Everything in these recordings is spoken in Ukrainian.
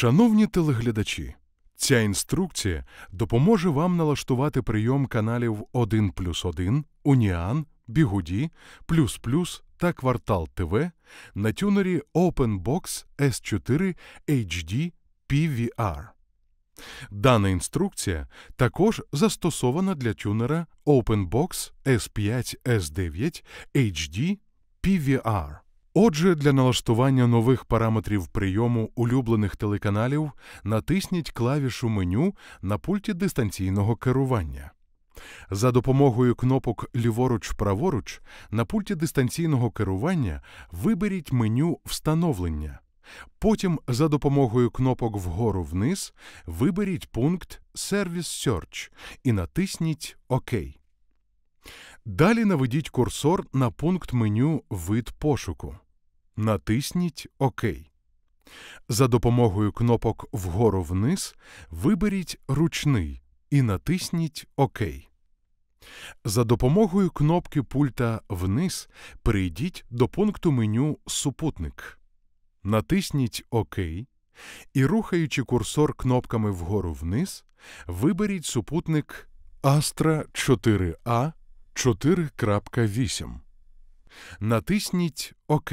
Шановні телеглядачі, ця інструкція допоможе вам налаштувати прийом каналів 1 плюс 1, Уніан, Бігуді, Плюс Плюс та Квартал ТВ на тюнері OpenBox S4 HD PVR. Дана інструкція також застосована для тюнера OpenBox S5 S9 HD PVR. Отже, для налаштування нових параметрів прийому улюблених телеканалів натисніть клавішу меню на пульті дистанційного керування. За допомогою кнопок ліворуч праворуч на пульті дистанційного керування виберіть меню Встановлення. Потім за допомогою кнопок вгору вниз виберіть пункт Service Search і натисніть ОК. Далі наведіть курсор на пункт меню Вид пошуку натисніть ОК. За допомогою кнопок вгору вниз виберіть Ручний і натисніть ОК. За допомогою кнопки пульта Вниз перейдіть до пункту меню Супутник. Натисніть ОК і, рухаючи курсор кнопками вгору вниз, виберіть супутник Astra 4A 4.8. Натисніть ОК.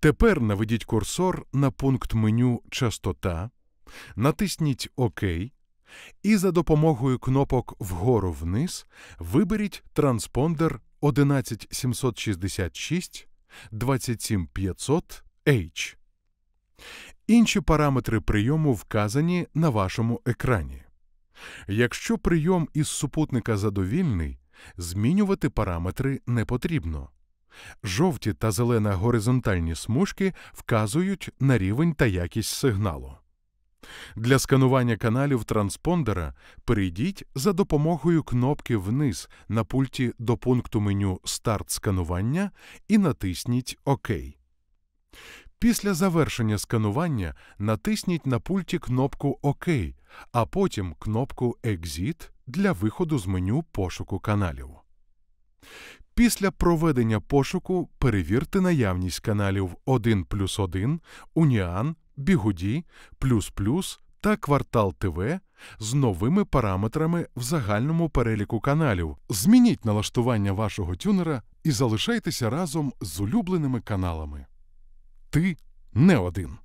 Тепер наведіть курсор на пункт меню Частота, натисніть ОК і за допомогою кнопок вгору вниз виберіть транспондер 11766 27500 h Інші параметри прийому вказані на вашому екрані. Якщо прийом із супутника задовільний, змінювати параметри не потрібно. Жовті та зелена горизонтальні смужки вказують на рівень та якість сигналу. Для сканування каналів транспондера перейдіть за допомогою кнопки Вниз на пульті до пункту меню Старт сканування і натисніть ОК. Після завершення сканування натисніть на пульті кнопку ОК, а потім кнопку Екзіт для виходу з меню пошуку каналів. Після проведення пошуку перевірте наявність каналів 1 плюс 1, Уніан, Бігуді, Плюс Плюс та Квартал ТВ з новими параметрами в загальному переліку каналів. Змініть налаштування вашого тюнера і залишайтеся разом з улюбленими каналами. Ти не один.